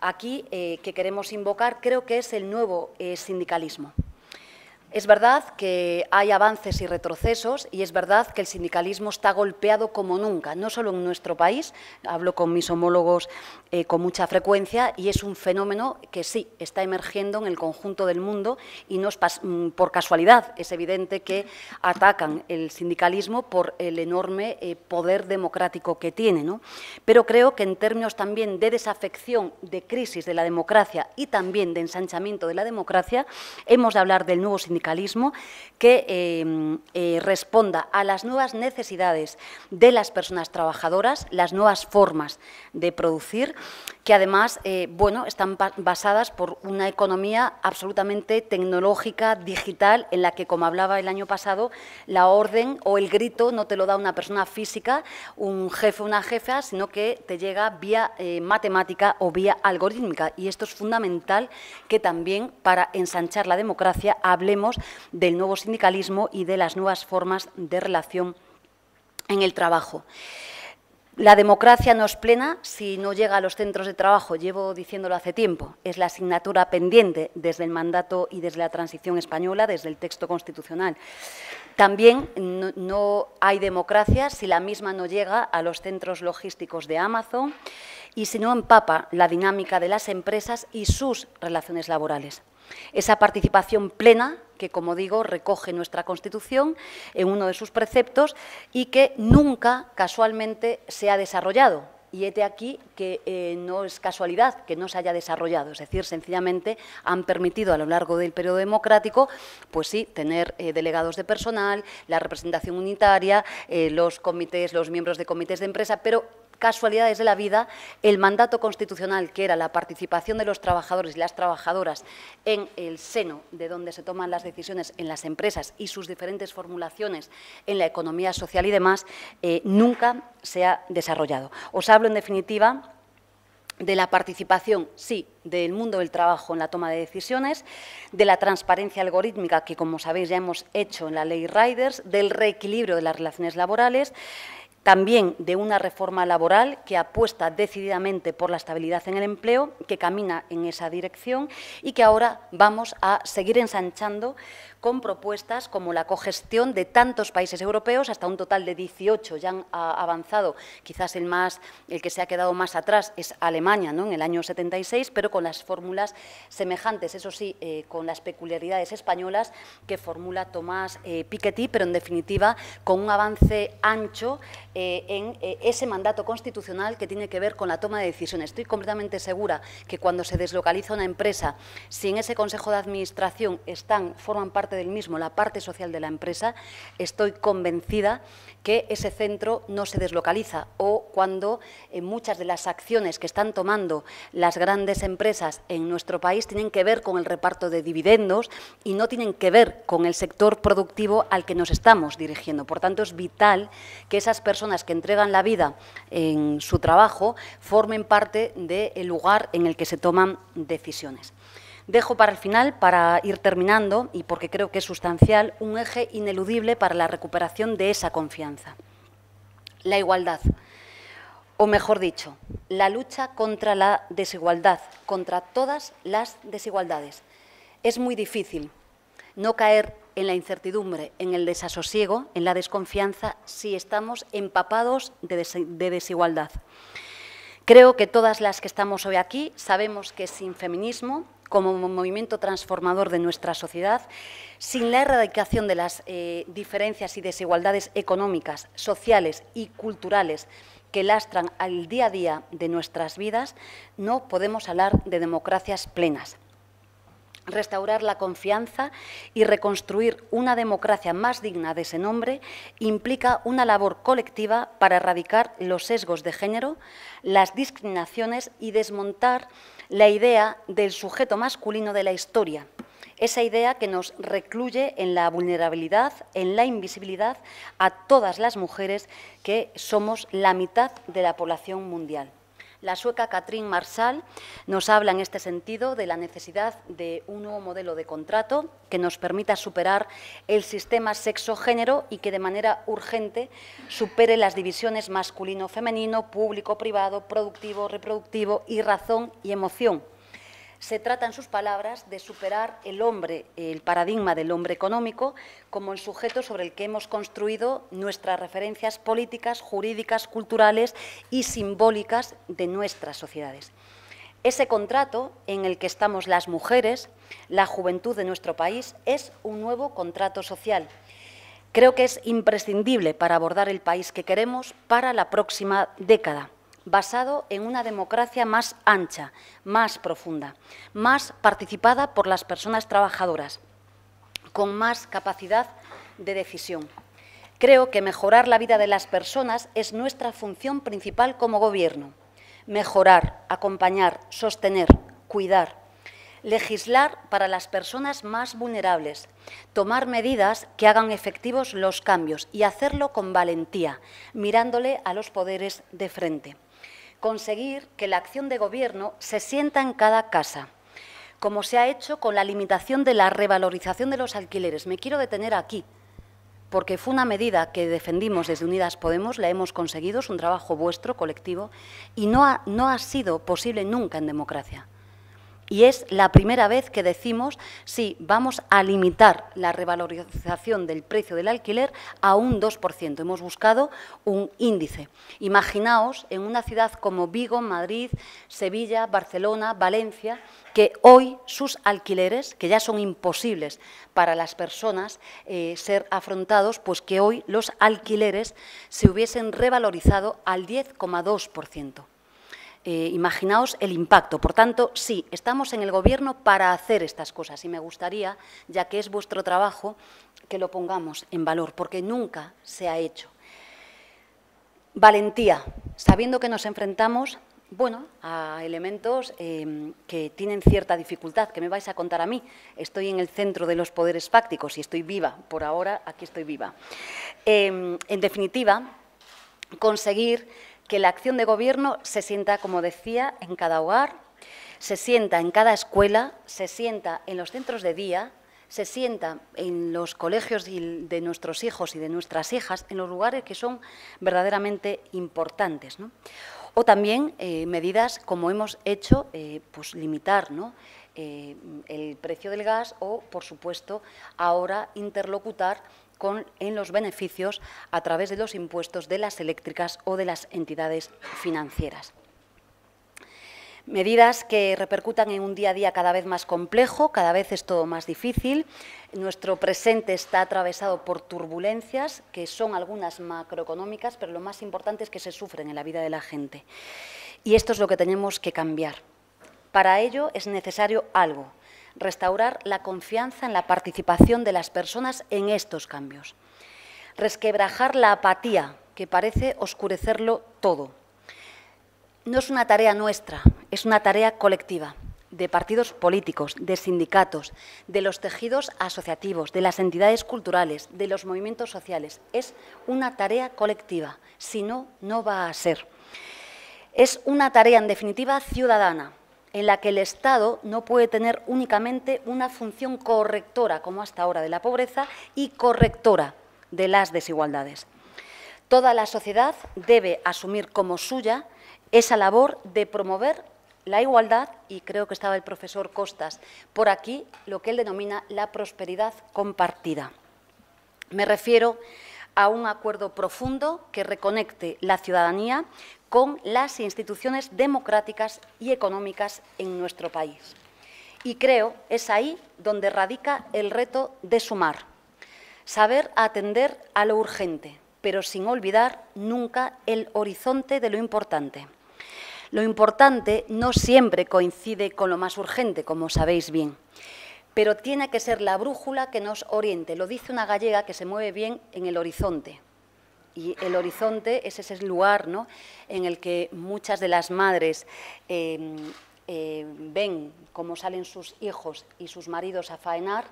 aquí eh, que queremos invocar creo que es el nuevo eh, sindicalismo. Es verdad que hay avances y retrocesos y es verdad que el sindicalismo está golpeado como nunca, no solo en nuestro país, hablo con mis homólogos eh, con mucha frecuencia y es un fenómeno que sí está emergiendo en el conjunto del mundo y no es mm, por casualidad, es evidente que atacan el sindicalismo por el enorme eh, poder democrático que tiene. Pero creo que en términos también de desafección, de crisis de la democracia y también de ensanchamiento de la democracia, hemos de hablar del nuevo sindicalismo que em, eh, responda a las nuevas necesidades de las personas trabajadoras, las nuevas formas de producir que además eh, bueno, están basadas por una economía absolutamente tecnológica, digital, en la que, como hablaba el año pasado, la orden o el grito no te lo da una persona física, un jefe o una jefa, sino que te llega vía eh, matemática o vía algorítmica. Y esto es fundamental que también para ensanchar la democracia hablemos del nuevo sindicalismo y de las nuevas formas de relación en el trabajo. La democracia no es plena si no llega a los centros de trabajo, llevo diciéndolo hace tiempo. Es la asignatura pendiente desde el mandato y desde la transición española, desde el texto constitucional. También no, hay democracia si la misma no llega a los centros logísticos de Amazon y si no empapa la dinámica de las empresas y sus relaciones laborales. Esa participación plena que, como digo, recoge nuestra Constitución en uno de sus preceptos y que nunca casualmente se ha desarrollado. Y este aquí que eh, no es casualidad que no se haya desarrollado, es decir, sencillamente han permitido a lo largo del periodo democrático, pues sí, tener eh, delegados de personal, la representación unitaria, eh, los comités, los miembros de comités de empresa, pero casualidades de la vida, el mandato constitucional, que era la participación de los trabajadores y las trabajadoras en el seno de donde se toman las decisiones en las empresas y sus diferentes formulaciones en la economía social y demás, eh, nunca se ha desarrollado. Os hablo, en definitiva, de la participación, sí, del mundo del trabajo en la toma de decisiones, de la transparencia algorítmica que, como sabéis, ya hemos hecho en la ley Riders, del reequilibrio de las relaciones laborales, también de una reforma laboral que apuesta decididamente por la estabilidad en el empleo, que camina en esa dirección y que ahora vamos a seguir ensanchando con propuestas como la cogestión de tantos países europeos, hasta un total de 18 ya han ah, avanzado. Quizás el, más, el que se ha quedado más atrás es Alemania, ¿no? en el año 76, pero con las fórmulas semejantes, eso sí, eh, con las peculiaridades españolas que formula Tomás eh, Piketty, pero en definitiva con un avance ancho eh, en ese mandato constitucional que tiene que ver con la toma de decisiones. Estoy completamente segura que cuando se deslocaliza una empresa, si en ese consejo de administración están, forman parte del mismo, la parte social de la empresa, estoy convencida que ese centro no se deslocaliza o cuando eh, muchas de las acciones que están tomando las grandes empresas en nuestro país tienen que ver con el reparto de dividendos y no tienen que ver con el sector productivo al que nos estamos dirigiendo. Por tanto, es vital que esas personas que entregan la vida en su trabajo formen parte del lugar en el que se toman decisiones. Dejo para el final, para ir terminando, y porque creo que es sustancial, un eje ineludible para la recuperación de esa confianza. La igualdad, o mejor dicho, la lucha contra la desigualdad, contra todas las desigualdades. Es muy difícil no caer en la incertidumbre, en el desasosiego, en la desconfianza, si estamos empapados de, desigualdad. Creo que todas las que estamos hoy aquí sabemos que sin feminismo como movimiento transformador de nuestra sociedad, sin la erradicación de las eh, diferencias y desigualdades económicas, sociales y culturales que lastran al día a día de nuestras vidas, no podemos hablar de democracias plenas. Restaurar la confianza y reconstruir una democracia más digna de ese nombre implica una labor colectiva para erradicar los sesgos de género, las discriminaciones y desmontar la idea del sujeto masculino de la historia, esa idea que nos recluye en la vulnerabilidad, en la invisibilidad a todas las mujeres que somos la mitad de la población mundial. La sueca Katrin Marsal nos habla en este sentido de la necesidad de un nuevo modelo de contrato que nos permita superar el sistema sexo-género y que de manera urgente supere las divisiones masculino-femenino, público-privado, productivo-reproductivo y razón y emoción se trata, en sus palabras, de superar el hombre, el paradigma del hombre económico, como el sujeto sobre el que hemos construido nuestras referencias políticas, jurídicas, culturales y simbólicas de nuestras sociedades. Ese contrato en el que estamos las mujeres, la juventud de nuestro país, es un nuevo contrato social. Creo que es imprescindible para abordar el país que queremos para la próxima década basado en una democracia más ancha, más profunda, más participada por las personas trabajadoras, con más capacidad de decisión. Creo que mejorar la vida de las personas es nuestra función principal como Gobierno. Mejorar, acompañar, sostener, cuidar. Legislar para las personas más vulnerables. Tomar medidas que hagan efectivos los cambios y hacerlo con valentía, mirándole a los poderes de frente conseguir que la acción de gobierno se sienta en cada casa, como se ha hecho con la limitación de la revalorización de los alquileres. Me quiero detener aquí, porque fue una medida que defendimos desde Unidas Podemos, la hemos conseguido, es un trabajo vuestro, colectivo, y no ha, no ha sido posible nunca en democracia. Y es la primera vez que decimos si sí, vamos a limitar la revalorización del precio del alquiler a un 2%. Hemos buscado un índice. Imaginaos en una ciudad como Vigo, Madrid, Sevilla, Barcelona, Valencia, que hoy sus alquileres, que ya son imposibles para las personas eh, ser afrontados, pues que hoy los alquileres se hubiesen revalorizado al 10,2%. Eh, imaginaos el impacto. Por tanto, sí, estamos en el Gobierno para hacer estas cosas y me gustaría, ya que es vuestro trabajo, que lo pongamos en valor, porque nunca se ha hecho. Valentía, sabiendo que nos enfrentamos bueno, a elementos em, que tienen cierta dificultad, que me vais a contar a mí. Estoy en el centro de los poderes fácticos y estoy viva, por ahora aquí estoy viva. Em, en definitiva, conseguir que la acción de gobierno se sienta, como decía, en cada hogar, se sienta en cada escuela, se sienta en los centros de día, se sienta en los colegios de nuestros hijos y de nuestras hijas, en los lugares que son verdaderamente importantes. O también eh, medidas como hemos hecho, eh, pues limitar ¿no? Eh, el precio del gas o, por supuesto, ahora interlocutar en los beneficios a través de los impuestos de las eléctricas o de las entidades financieras. Medidas que repercutan en un día a día cada vez más complejo, cada vez es todo más difícil. Nuestro presente está atravesado por turbulencias, que son algunas macroeconómicas, pero lo más importante es que se sufren en la vida de la gente. Y esto es lo que tenemos que cambiar. Para ello es necesario algo, restaurar la confianza en la participación de las personas en estos cambios, resquebrajar la apatía que parece oscurecerlo todo. No es una tarea nuestra, es una tarea colectiva de partidos políticos, de sindicatos, de los tejidos asociativos, de las entidades culturales, de los movimientos sociales. Es una tarea colectiva, si no, no va a ser. Es una tarea, en definitiva, ciudadana, en la que el Estado no puede tener únicamente una función correctora, como hasta ahora, de la pobreza y correctora de las desigualdades. Toda la sociedad debe asumir como suya esa labor de promover la igualdad, y creo que estaba el profesor Costas por aquí, lo que él denomina la prosperidad compartida. Me refiero a un acuerdo profundo que reconecte la ciudadanía con las instituciones democráticas y económicas en nuestro país. Y creo es ahí donde radica el reto de sumar, saber atender a lo urgente, pero sin olvidar nunca el horizonte de lo importante. Lo importante no siempre coincide con lo más urgente, como sabéis bien pero tiene que ser la brújula que nos oriente. Lo dice una gallega que se mueve bien en el horizonte. Y el horizonte es ese lugar en el que muchas de las madres em, em, ven cómo salen sus hijos y sus maridos a faenar,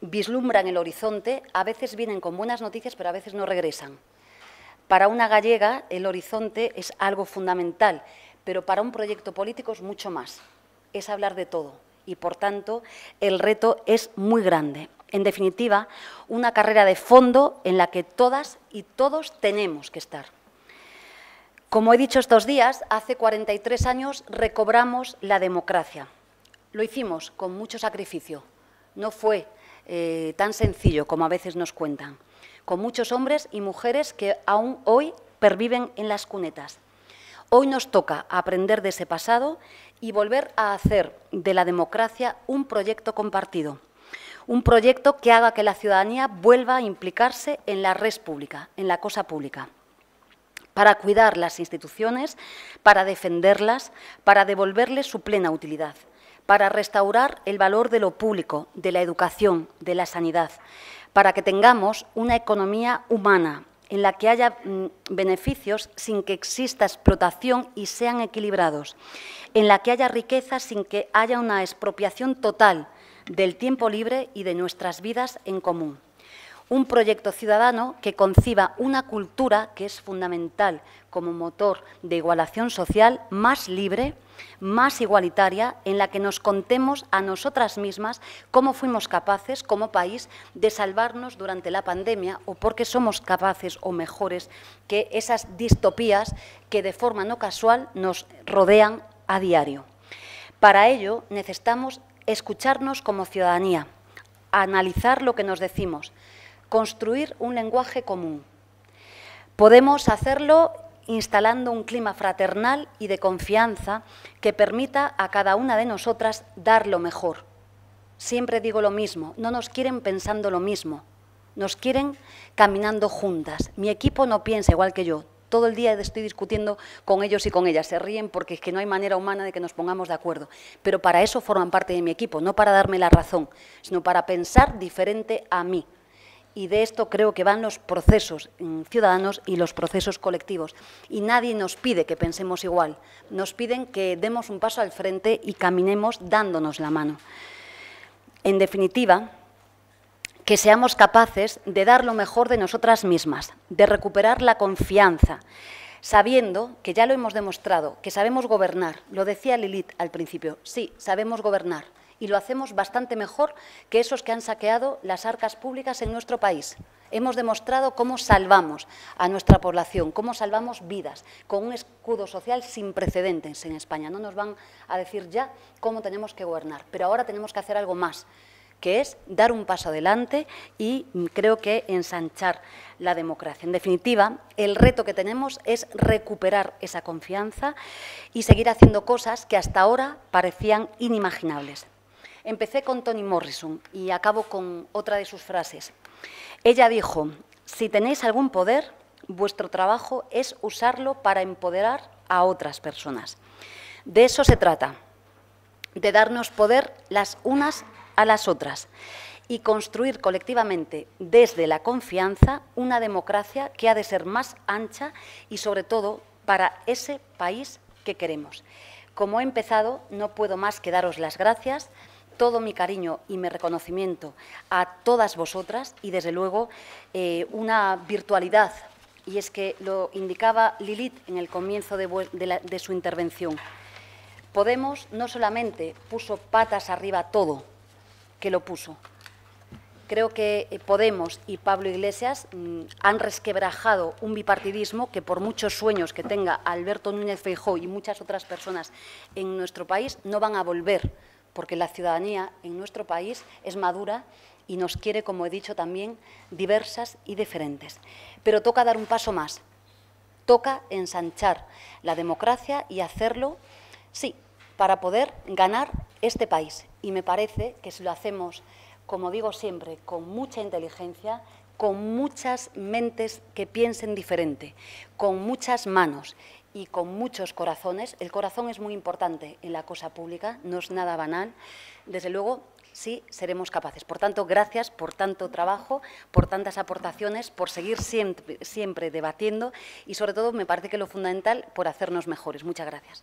vislumbran el horizonte, a veces vienen con buenas noticias, pero a veces no regresan. Para una gallega el horizonte es algo fundamental, pero para un proyecto político es mucho más. Es hablar de todo, y, por tanto, el reto es muy grande. En definitiva, una carrera de fondo en la que todas y todos tenemos que estar. Como he dicho estos días, hace 43 años recobramos la democracia. Lo hicimos con mucho sacrificio. No fue eh, tan sencillo como a veces nos cuentan. Con muchos hombres y mujeres que aún hoy perviven en las cunetas, Hoy nos toca aprender de ese pasado y volver a hacer de la democracia un proyecto compartido, un proyecto que haga que la ciudadanía vuelva a implicarse en la red pública, en la cosa pública, para cuidar las instituciones, para defenderlas, para devolverles su plena utilidad, para restaurar el valor de lo público, de la educación, de la sanidad, para que tengamos una economía humana, en la que haya mm, beneficios sin que exista explotación y sean equilibrados, en la que haya riqueza sin que haya una expropiación total del tiempo libre y de nuestras vidas en común un proyecto ciudadano que conciba una cultura que es fundamental como motor de igualación social más libre, más igualitaria, en la que nos contemos a nosotras mismas cómo fuimos capaces como país de salvarnos durante la pandemia o por qué somos capaces o mejores que esas distopías que de forma no casual nos rodean a diario. Para ello necesitamos escucharnos como ciudadanía, analizar lo que nos decimos, construir un lenguaje común. Podemos hacerlo instalando un clima fraternal y de confianza que permita a cada una de nosotras dar lo mejor. Siempre digo lo mismo, no nos quieren pensando lo mismo, nos quieren caminando juntas. Mi equipo no piensa igual que yo, todo el día estoy discutiendo con ellos y con ellas. Se ríen porque es que no hay manera humana de que nos pongamos de acuerdo. Pero para eso forman parte de mi equipo, no para darme la razón, sino para pensar diferente a mí y de esto creo que van los procesos mm, ciudadanos y los procesos colectivos. Y nadie nos pide que pensemos igual, nos piden que demos un paso al frente y caminemos dándonos la mano. En definitiva, que seamos capaces de dar lo mejor de nosotras mismas, de recuperar la confianza, sabiendo que ya lo hemos demostrado, que sabemos gobernar. Lo decía Lilith al principio, sí, sabemos gobernar y lo hacemos bastante mejor que esos que han saqueado las arcas públicas en nuestro país. Hemos demostrado cómo salvamos a nuestra población, cómo salvamos vidas, con un escudo social sin precedentes en España. No nos van a decir ya cómo tenemos que gobernar, pero ahora tenemos que hacer algo más que es dar un paso adelante y mm, creo que ensanchar la democracia. En definitiva, el reto que tenemos es recuperar esa confianza y seguir haciendo cosas que hasta ahora parecían inimaginables. Empecé con Toni Morrison y acabo con otra de sus frases. Ella dijo, si tenéis algún poder, vuestro trabajo es usarlo para empoderar a otras personas. De eso se trata, de darnos poder las unas a las otras y construir colectivamente desde la confianza una democracia que ha de ser más ancha y sobre todo para ese país que queremos. Como he empezado, no puedo más que daros las gracias todo mi cariño y mi reconocimiento a todas vosotras y, desde luego, eh, una virtualidad, y es que lo indicaba Lilith en el comienzo de, su intervención. Podemos no solamente puso patas arriba todo, que lo puso. Creo que eh, Podemos y Pablo Iglesias mm, han resquebrajado un bipartidismo que por muchos sueños que tenga Alberto Núñez Feijóo y muchas otras personas en nuestro país no van a volver porque la ciudadanía en nuestro país es madura y nos quiere, como he dicho también, diversas y diferentes. Pero toca dar un paso más, toca ensanchar la democracia y hacerlo, sí, para poder ganar este país. Y me parece que si lo hacemos, como digo siempre, con mucha inteligencia, con muchas mentes que piensen diferente, con muchas manos y con muchos corazones. El corazón es muy importante en la cosa pública, no es nada banal. Desde luego, sí seremos capaces. Por tanto, gracias por tanto trabajo, por tantas aportaciones, por seguir siempre, siempre debatiendo y, sobre todo, me parece que lo fundamental, por hacernos mejores. Muchas gracias.